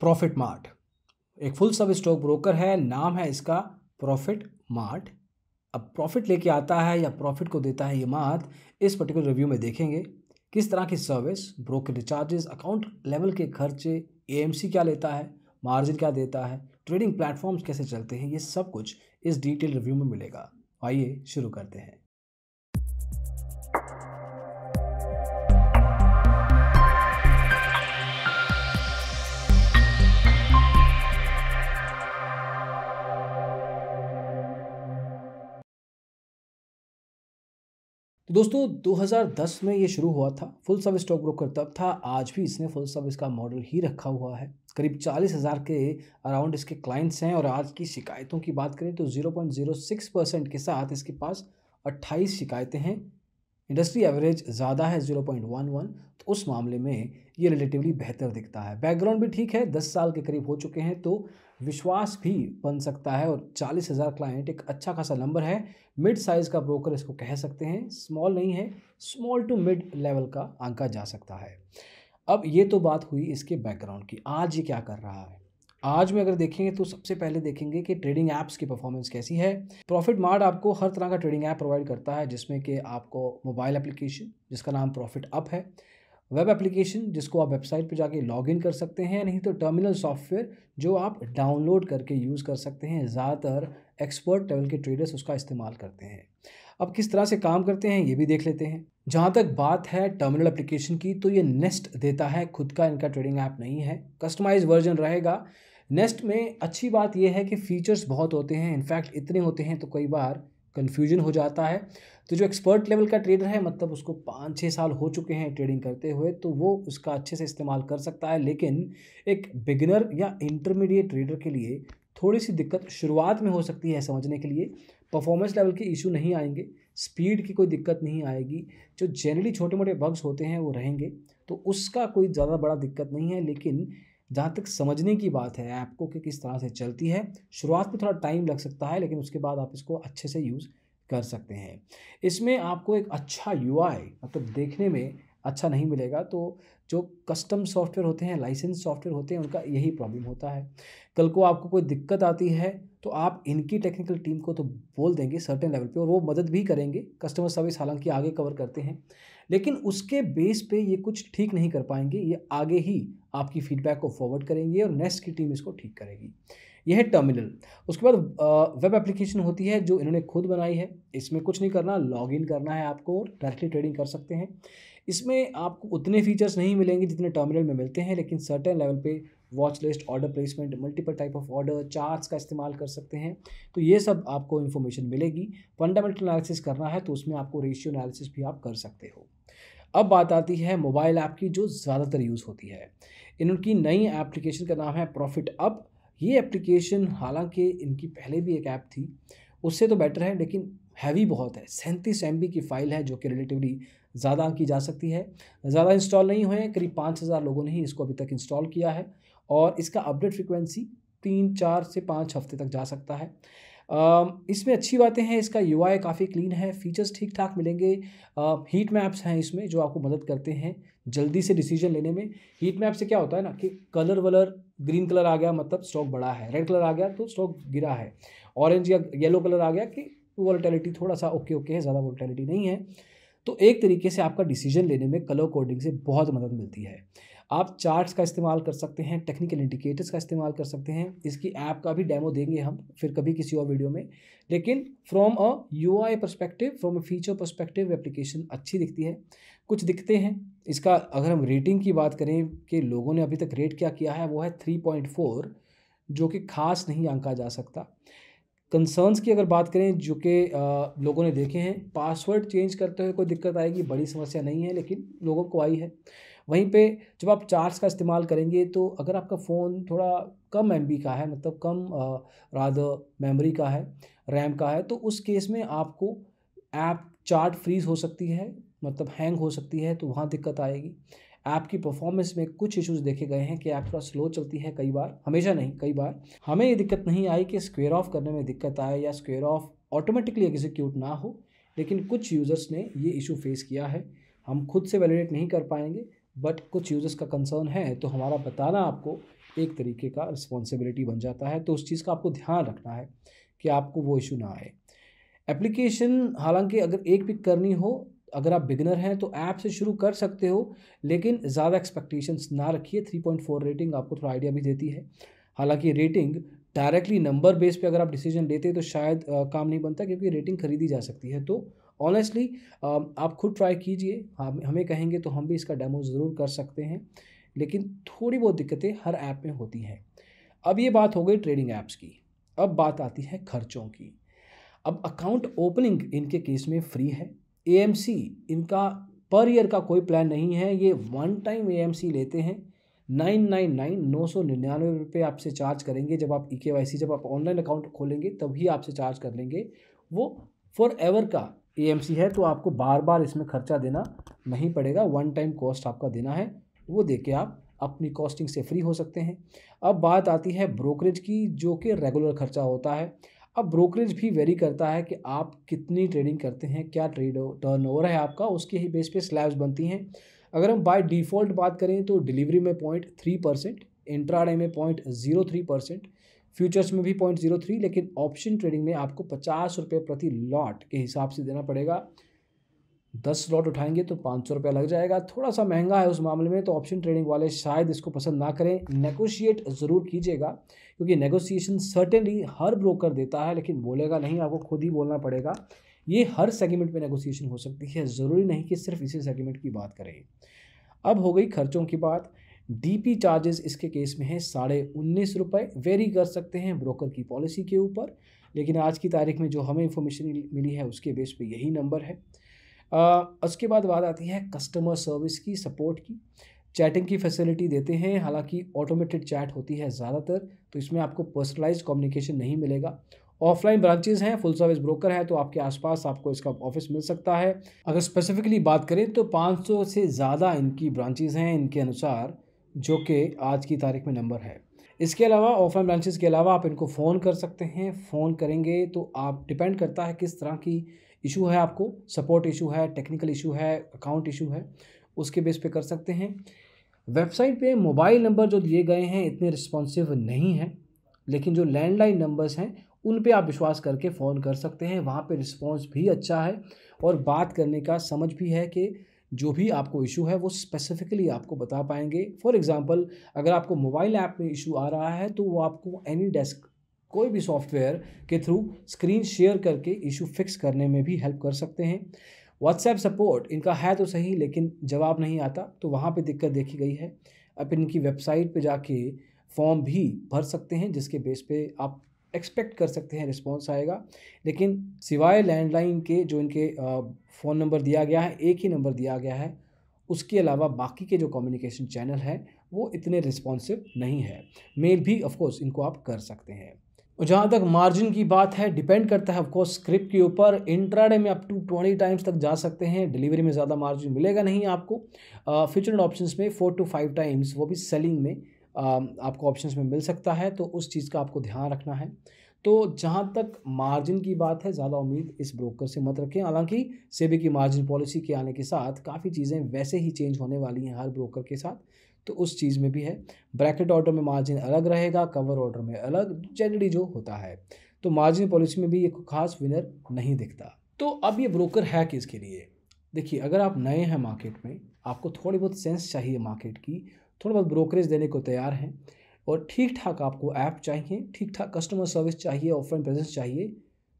profit mart एक full सब stock broker है नाम है इसका प्रॉफिट मार्ट अब प्रॉफिट लेके आता है या प्रॉफिट को देता है ये मार्ट इस पर्टिकुलर रिव्यू में देखेंगे किस तरह की service broker charges account level के खर्चे ए क्या लेता है मार्जिन क्या देता है ट्रेडिंग प्लेटफॉर्म्स कैसे चलते हैं ये सब कुछ इस डिटेल रिव्यू में मिलेगा आइए शुरू करते हैं तो दोस्तों 2010 में ये शुरू हुआ था फुल सर्विस स्टॉक ब्रोकर तब था आज भी इसने फुल सर्विस का मॉडल ही रखा हुआ है करीब चालीस हज़ार के अराउंड इसके क्लाइंट्स हैं और आज की शिकायतों की बात करें तो 0.06 परसेंट के साथ इसके पास 28 शिकायतें हैं इंडस्ट्री एवरेज ज़्यादा है ज़ीरो पॉइंट वन वन तो उस मामले में ये रिलेटिवली बेहतर दिखता है बैकग्राउंड भी ठीक है दस साल के करीब हो चुके हैं तो विश्वास भी बन सकता है और चालीस हज़ार क्लाइंट एक अच्छा खासा नंबर है मिड साइज़ का ब्रोकर इसको कह सकते हैं स्मॉल नहीं है स्मॉल टू मिड लेवल का आंका जा सकता है अब ये तो बात हुई इसके बैकग्राउंड की आज ये क्या कर रहा है आज में अगर देखेंगे तो सबसे पहले देखेंगे कि ट्रेडिंग ऐप्स की परफॉर्मेंस कैसी है प्रॉफिट मार्ट आपको हर तरह का ट्रेडिंग ऐप प्रोवाइड करता है जिसमें कि आपको मोबाइल एप्लीकेशन जिसका नाम प्रॉफिट अप है वेब एप्लीकेशन जिसको आप वेबसाइट पर जाके लॉग इन कर सकते हैं नहीं तो टर्मिनल सॉफ्टवेयर जो आप डाउनलोड करके यूज़ कर सकते हैं ज़्यादातर एक्सपर्ट लेवल के ट्रेडर्स उसका इस्तेमाल करते हैं अब किस तरह से काम करते हैं ये भी देख लेते हैं जहाँ तक बात है टर्मिनल एप्लीकेशन की तो ये नेस्ट देता है खुद का इनका ट्रेडिंग ऐप नहीं है कस्टमाइज वर्जन रहेगा नेक्स्ट में अच्छी बात यह है कि फ़ीचर्स बहुत होते हैं इनफैक्ट इतने होते हैं तो कई बार कन्फ्यूजन हो जाता है तो जो एक्सपर्ट लेवल का ट्रेडर है मतलब उसको पाँच छः साल हो चुके हैं ट्रेडिंग करते हुए तो वो उसका अच्छे से इस्तेमाल कर सकता है लेकिन एक बिगिनर या इंटरमीडिएट ट्रेडर के लिए थोड़ी सी दिक्कत शुरुआत में हो सकती है समझने के लिए परफॉर्मेंस लेवल के इशू नहीं आएंगे स्पीड की कोई दिक्कत नहीं आएगी जो जनरली छोटे मोटे बग्स होते हैं वो रहेंगे तो उसका कोई ज़्यादा बड़ा दिक्कत नहीं है लेकिन जहाँ तक समझने की बात है ऐप को कि किस तरह से चलती है शुरुआत में थोड़ा टाइम लग सकता है लेकिन उसके बाद आप इसको अच्छे से यूज़ कर सकते हैं इसमें आपको एक अच्छा यू मतलब तो देखने में अच्छा नहीं मिलेगा तो जो कस्टम सॉफ्टवेयर होते हैं लाइसेंस सॉफ्टवेयर होते हैं उनका यही प्रॉब्लम होता है कल को आपको कोई दिक्कत आती है तो आप इनकी टेक्निकल टीम को तो बोल देंगे सर्टेन लेवल पे और वो मदद भी करेंगे कस्टमर सर्विस हालांकि आगे कवर करते हैं लेकिन उसके बेस पे ये कुछ ठीक नहीं कर पाएंगे ये आगे ही आपकी फीडबैक को फॉरवर्ड करेंगे और नेक्स्ट की टीम इसको ठीक करेगी यह है टर्मिनल उसके बाद वेब एप्लीकेशन होती है जो इन्होंने खुद बनाई है इसमें कुछ नहीं करना लॉग इन करना है आपको और डायरेक्टली ट्रेडिंग कर सकते हैं इसमें आपको उतने फीचर्स नहीं मिलेंगे जितने टर्मिनल में मिलते हैं लेकिन सर्टेन लेवल पे watch list order placement multiple type of order charts का इस्तेमाल कर सकते हैं तो ये सब आपको इन्फॉर्मेशन मिलेगी फंडामेंटल एनालिसिस करना है तो उसमें आपको रेशियो एनालिसिस भी आप कर सकते हो अब बात आती है मोबाइल ऐप की जो ज़्यादातर यूज़ होती है इनकी नई एप्लीकेशन का नाम है प्रॉफिट अप ये एप्लीकेशन हालांकि इनकी पहले भी एक ऐप थी उससे तो बेटर है लेकिन हैवी बहुत है सैंतीस एम की फ़ाइल है जो कि रिलेटिवली ज़्यादा की जा सकती है ज़्यादा इंस्टॉल नहीं हुए हैं करीब पाँच हज़ार लोगों ने ही इसको अभी तक इंस्टॉल किया है और इसका अपडेट फ्रिक्वेंसी तीन चार से पाँच हफ्ते तक जा सकता है इसमें अच्छी बातें हैं इसका यू काफ़ी क्लीन है फीचर्स ठीक ठाक मिलेंगे हीट मैप्स हैं इसमें जो आपको मदद करते हैं जल्दी से डिसीजन लेने में हीट मैप से क्या होता है ना कि कलर वलर ग्रीन कलर आ गया मतलब स्टॉक बड़ा है रेड कलर आ गया तो स्टॉक गिरा है ऑरेंज या येलो कलर आ गया कि वोल्टेलिटी थोड़ा सा ओके ओके है ज़्यादा वोल्टेलिटी नहीं है तो एक तरीके से आपका डिसीजन लेने में कलर कोडिंग से बहुत मदद मिलती है आप चार्ट्स का इस्तेमाल कर सकते हैं टेक्निकल इंडिकेटर्स का इस्तेमाल कर सकते हैं इसकी ऐप का भी डेमो देंगे हम फिर कभी किसी और वीडियो में लेकिन from a U I perspective from a feature perspective application अच्छी दिखती है कुछ दिखते हैं इसका अगर हम रेटिंग की बात करें कि लोगों ने अभी तक रेट क्या किया है वो है थ्री पॉइंट फोर जो कि खास नहीं आंका जा सकता कंसर्न्स की अगर बात करें जो कि लोगों ने देखे हैं पासवर्ड चेंज करते हुए कोई दिक्कत आएगी बड़ी समस्या नहीं है लेकिन लोगों को आई है वहीं पे जब आप चार्ज का इस्तेमाल करेंगे तो अगर आपका फ़ोन थोड़ा कम एम का है मतलब कम राद मेमोरी का है रैम का है तो उस केस में आपको ऐप चार्ट फ्रीज हो सकती है मतलब हैंग हो सकती है तो वहाँ दिक्कत आएगी आपकी परफॉर्मेंस में कुछ इश्यूज देखे गए हैं कि ऐप थोड़ा स्लो चलती है कई बार हमेशा नहीं कई बार हमें ये दिक्कत नहीं आई कि स्क्वेयर ऑफ करने में दिक्कत आए या स्क्वेयर ऑफ ऑटोमेटिकली एग्जीक्यूट ना हो लेकिन कुछ यूज़र्स ने ये इशू फेस किया है हम खुद से वैलिडेट नहीं कर पाएंगे बट कुछ यूज़र्स का कंसर्न है तो हमारा बताना आपको एक तरीके का रिस्पॉन्सिबिलिटी बन जाता है तो उस चीज़ का आपको ध्यान रखना है कि आपको वो इशू ना आए एप्लीकेशन हालांकि अगर एक पिक करनी हो अगर आप बिगनर हैं तो ऐप से शुरू कर सकते हो लेकिन ज़्यादा एक्सपेक्टेशंस ना रखिए 3.4 रेटिंग आपको थोड़ा आइडिया भी देती है हालांकि रेटिंग डायरेक्टली नंबर बेस पे अगर आप डिसीजन लेते तो शायद आ, काम नहीं बनता क्योंकि रेटिंग खरीदी जा सकती है तो ऑनेस्टली आप खुद ट्राई कीजिए हमें कहेंगे तो हम भी इसका डेमो ज़रूर कर सकते हैं लेकिन थोड़ी बहुत दिक्कतें हर ऐप में होती हैं अब ये बात हो गई ट्रेडिंग ऐप्स की अब बात आती है खर्चों की अब अकाउंट ओपनिंग इनके केस में फ्री है ए इनका पर ईयर का कोई प्लान नहीं है ये वन टाइम ए लेते हैं नाइन नाइन नाइन नौ सौ निन्यानवे रुपये आपसे चार्ज करेंगे जब आप ई के वाई सी जब आप ऑनलाइन अकाउंट खोलेंगे तभी आपसे चार्ज कर लेंगे वो फॉर एवर का ए एम सी है तो आपको बार बार इसमें खर्चा देना नहीं पड़ेगा वन टाइम कॉस्ट आपका देना है वो दे के आप अपनी कॉस्टिंग से फ्री हो सकते हैं अब बात आती है ब्रोकरेज की जो कि रेगुलर खर्चा होता है अब ब्रोकरेज भी वेरी करता है कि आप कितनी ट्रेडिंग करते हैं क्या ट्रेड टर्न ओवर है आपका उसके ही बेस पे स्लैब्स बनती हैं अगर हम बाय डिफ़ॉल्ट बात करें तो डिलीवरी में पॉइंट थ्री परसेंट इंट्राडे में point zero three percent futures में भी पॉइंट ज़ीरो थ्री लेकिन ऑप्शन ट्रेडिंग में आपको पचास रुपये प्रति लॉट के हिसाब से देना पड़ेगा दस लॉट उठाएंगे तो पाँच सौ रुपया लग जाएगा थोड़ा सा महंगा है उस मामले में तो ऑप्शन ट्रेडिंग वाले शायद इसको पसंद ना करें नेगोशिएट ज़रूर कीजिएगा क्योंकि नेगोशिएशन सर्टेनली हर ब्रोकर देता है लेकिन बोलेगा नहीं आपको खुद ही बोलना पड़ेगा ये हर सेगमेंट में नेगोशिएशन हो सकती है ज़रूरी नहीं कि सिर्फ इसी सेगमेंट की बात करें अब हो गई खर्चों की बात डी चार्जेस इसके केस में है साढ़े उन्नीस रुपये वेरी कर सकते हैं ब्रोकर की पॉलिसी के ऊपर लेकिन आज की तारीख में जो हमें इन्फॉर्मेशन मिली है उसके बेस पे यही नंबर है उसके बाद बात आती है कस्टमर सर्विस की सपोर्ट की चैटिंग की फैसिलिटी देते हैं हालांकि ऑटोमेटेड चैट होती है ज़्यादातर तो इसमें आपको पर्सनलाइज कम्युनिकेशन नहीं मिलेगा ऑफलाइन ब्रांचेज हैं फुल सर्विस ब्रोकर है तो आपके आसपास आपको इसका ऑफिस मिल सकता है अगर स्पेसिफिकली बात करें तो 500 से ज़्यादा इनकी ब्रांचेज हैं इनके अनुसार जो कि आज की तारीख में नंबर है इसके अलावा ऑफलाइन ब्रांचेज के अलावा आप इनको फ़ोन कर सकते हैं फ़ोन करेंगे तो आप डिपेंड करता है किस तरह की इशू है आपको सपोर्ट इशू है टेक्निकल इशू है अकाउंट इशू है उसके बेस पे कर सकते हैं वेबसाइट पे मोबाइल नंबर जो दिए गए हैं इतने रिस्पॉन्सिव नहीं हैं लेकिन जो लैंडलाइन नंबर्स हैं उन पे आप विश्वास करके फ़ोन कर सकते हैं वहाँ पे रिस्पॉन्स भी अच्छा है और बात करने का समझ भी है कि जो भी आपको इशू है वो स्पेसिफिकली आपको बता पाएंगे फॉर एग्ज़ाम्पल अगर आपको मोबाइल ऐप में इशू आ रहा है तो वो आपको एनी डेस्क कोई भी सॉफ्टवेयर के थ्रू स्क्रीन शेयर करके इशू फिक्स करने में भी हेल्प कर सकते हैं व्हाट्सएप सपोर्ट इनका है तो सही लेकिन जवाब नहीं आता तो वहाँ पे दिक्कत देखी गई है आप इनकी वेबसाइट पे जाके फॉर्म भी भर सकते हैं जिसके बेस पे आप एक्सपेक्ट कर सकते हैं रिस्पॉन्स आएगा लेकिन सिवाय लैंडलाइन के जो इनके फ़ोन नंबर दिया गया है एक ही नंबर दिया गया है उसके अलावा बाकी के जो कम्युनिकेशन चैनल हैं वो इतने रिस्पॉन्सिव नहीं है मेल भी ऑफकोर्स इनको आप कर सकते हैं और जहाँ तक मार्जिन की बात है डिपेंड करता है ऑफकोर्स स्क्रिप्ट के ऊपर इंट्राडे में अप टू ट्वेंटी टाइम्स तक जा सकते हैं डिलीवरी में ज़्यादा मार्जिन मिलेगा नहीं आपको फ्यूचर ऑप्शंस में फोर टू फाइव टाइम्स वो भी सेलिंग में आपको ऑप्शंस में मिल सकता है तो उस चीज़ का आपको ध्यान रखना है तो जहाँ तक मार्जिन की बात है ज़्यादा उम्मीद इस ब्रोकर से मत रखें हालांकि सेबी की मार्जिन पॉलिसी के आने के साथ काफ़ी चीज़ें वैसे ही चेंज होने वाली हैं हर ब्रोकर के साथ तो उस चीज़ में भी है ब्रैकेट ऑर्डर में मार्जिन अलग रहेगा कवर ऑर्डर में अलग जनरली जो होता है तो मार्जिन पॉलिसी में भी ये खास विनर नहीं दिखता तो अब ये ब्रोकर है इसके लिए देखिए अगर आप नए हैं मार्केट में आपको थोड़ी बहुत सेंस चाहिए मार्केट की थोड़ा बहुत ब्रोकरेज देने को तैयार हैं और ठीक ठाक आपको ऐप चाहिए ठीक ठाक कस्टमर सर्विस चाहिए ऑफलाइन प्रेजेंस चाहिए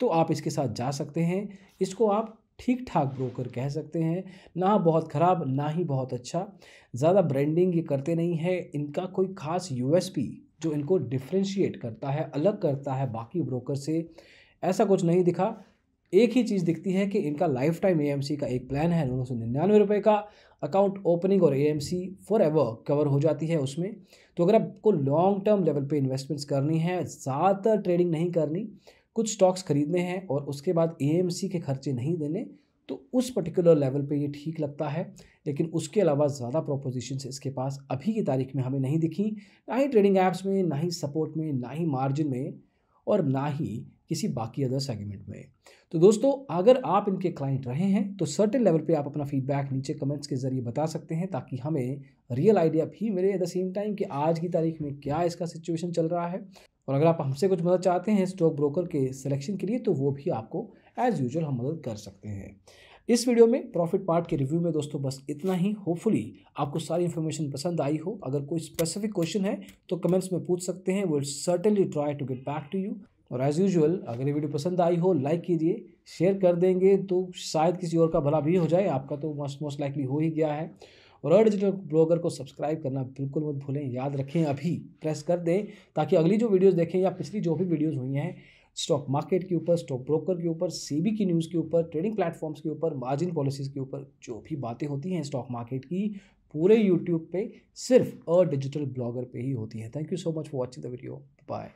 तो आप इसके साथ जा सकते हैं इसको आप ठीक ठाक ब्रोकर कह सकते हैं ना बहुत ख़राब ना ही बहुत अच्छा ज़्यादा ब्रांडिंग ये करते नहीं है इनका कोई ख़ास यू जो इनको डिफ्रेंशिएट करता है अलग करता है बाकी ब्रोकर से ऐसा कुछ नहीं दिखा एक ही चीज़ दिखती है कि इनका लाइफ टाइम ए का एक प्लान है नौ सौ निन्यानवे रुपये का अकाउंट ओपनिंग और A M C forever cover हो जाती है उसमें तो अगर आपको लॉन्ग टर्म लेवल पे इन्वेस्टमेंट्स करनी है ज़्यादातर ट्रेडिंग नहीं करनी कुछ स्टॉक्स खरीदने हैं और उसके बाद ए के खर्चे नहीं देने तो उस पर्टिकुलर लेवल पे ये ठीक लगता है लेकिन उसके अलावा ज़्यादा प्रोपोजिशन इसके पास अभी की तारीख में हमें नहीं दिखी ना ही ट्रेडिंग ऐप्स में ना ही सपोर्ट में ना ही मार्जिन में और ना ही किसी बाकी अदर सेगमेंट में तो दोस्तों अगर आप इनके क्लाइंट रहे हैं तो सर्टेन लेवल पे आप अपना फीडबैक नीचे कमेंट्स के ज़रिए बता सकते हैं ताकि हमें रियल आइडिया भी मिले एट द सेम टाइम कि आज की तारीख में क्या इसका सिचुएशन चल रहा है और अगर आप हमसे कुछ मदद चाहते हैं स्टॉक ब्रोकर के सिलेक्शन के लिए तो वो भी आपको एज़ यूजल हम मदद कर सकते हैं इस वीडियो में प्रॉफिट पार्ट के रिव्यू में दोस्तों बस इतना ही होपफुली आपको सारी इन्फॉर्मेशन पसंद आई हो अगर कोई स्पेसिफिक क्वेश्चन है तो कमेंट्स में पूछ सकते हैं will certainly try to get back to you और एज़ यूजल अगर ये वीडियो पसंद आई हो लाइक कीजिए शेयर कर देंगे तो शायद किसी और का भला भी हो जाए आपका तो मोस्ट मोस्ट लाइकली हो ही गया है और अर डिजिटल ब्लॉगर को सब्सक्राइब करना बिल्कुल मत भूलें याद रखें अभी प्रेस कर दें ताकि अगली जो वीडियोज़ देखें या पिछली जो भी वीडियोज़ हुई हैं स्टॉक मार्केट के ऊपर स्टॉक ब्रोकर के ऊपर सी की न्यूज़ के ऊपर ट्रेडिंग प्लेटफॉर्म्स के ऊपर मार्जिन पॉलिसीज़ के ऊपर जो भी बातें होती हैं स्टॉक मार्केट की पूरे यूट्यूब पे सिर्फ और डिजिटल ब्लॉगर पे ही होती है thank you so much for watching the video bye